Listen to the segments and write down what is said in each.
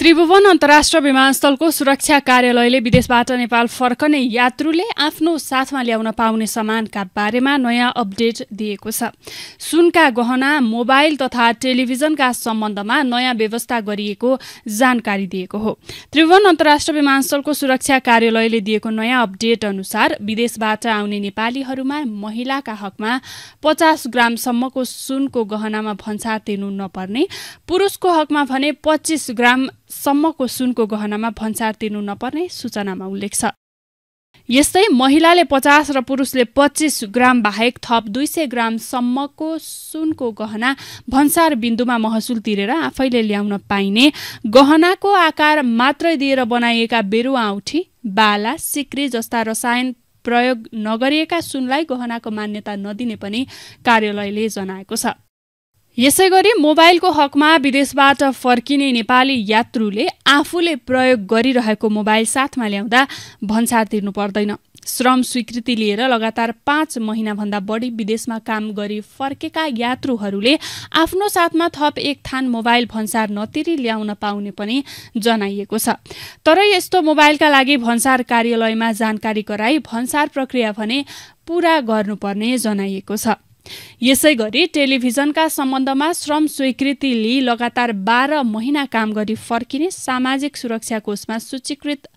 त्रिभुवन अन्तर्राष्ट्रिय विमानस्थलको सुरक्षा कार्यालयले विदेशबाट नेपाल फर्कने यात्रुले आफ्नो साथमा ल्याउन पाउने सामानका बारेमा नयाँ अपडेट दिएको छ सुनका गहना मोबाइल तथा टेलिभिजनका सम्बन्धमा नयाँ व्यवस्था गरिएको जानकारी दिएको हो त्रिभुवन अन्तर्राष्ट्रिय विमानस्थलको सुरक्षा कार्यालयले दिएको नयाँ अपडेट अनुसार विदेशबाट आउने नेपालीहरूमा महिलाका हकमा पचास ग्रामसम्मको सुनको गहनामा भन्सार तिर्नु नपर्ने पुरुषको हकमा भने पच्चिस ग्राम सम्मको सुनको गहनामा भन्सार तिर्नु नपर्ने सूचनामा उल्लेख छ यस्तै महिलाले पचास र पुरुषले पच्चिस ग्राम बाहेक थप दुई सय ग्रामसम्मको सुनको गहना भन्सार बिन्दुमा महसुल तिरेर आफैले ल्याउन पाइने गहनाको आकार मात्रै दिएर बनाइएका बेरुवा औँठी बाला सिक्री जस्ता रसायन प्रयोग नगरिएका सुनलाई गहनाको मान्यता नदिने पनि कार्यालयले जनाएको छ यसै गरी मोबाइलको हकमा विदेशबाट फर्किने नेपाली यात्रुले आफूले प्रयोग गरिरहेको मोबाइल साथमा ल्याउँदा भन्सार तिर्नु पर्दैन श्रम स्वीकृति लिएर लगातार पाँच महिनाभन्दा बढी विदेशमा काम गरी फर्केका यात्रुहरूले आफ्नो साथमा थप एक थान मोबाइल भन्सार नतिरी ल्याउन पाउने पनि जनाइएको छ तर यस्तो मोबाइलका लागि भन्सार कार्यालयमा जानकारी गराई भन्सार प्रक्रिया भने पूरा गर्नुपर्ने जनाइएको छ यसै गरी टेलिभिजनका सम्बन्धमा श्रम स्वीकृति लिई लगातार बाह्र महिना काम गरी फर्किने सामाजिक सुरक्षा कोषमा सूचीकृत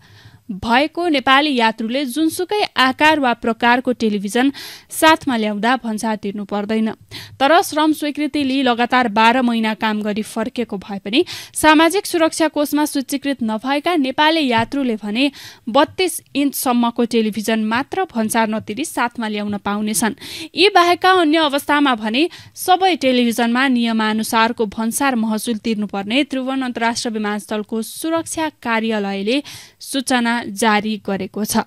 भएको नेपाली यात्रुले जुनसुकै आकार वा प्रकारको टेलिभिजन साथमा ल्याउँदा भन्सार तिर्नु पर्दैन तर श्रम स्वीकृति लिई लगातार बाह्र महिना काम गरी फर्केको भए पनि सामाजिक सुरक्षा कोषमा सूचीकृत नभएका नेपाली यात्रुले भने बत्तीस इन्चसम्मको टेलिभिजन मात्र भन्सार नतिरी साथमा ल्याउन पाउनेछन् यी बाहेकका अन्य अवस्थामा भने सबै टेलिभिजनमा नियमानुसारको भन्सार महसुल तिर्नुपर्ने त्रिभुवन अन्तर्राष्ट्रिय विमानस्थलको सुरक्षा कार्यालयले सूचना जारी गरेको छ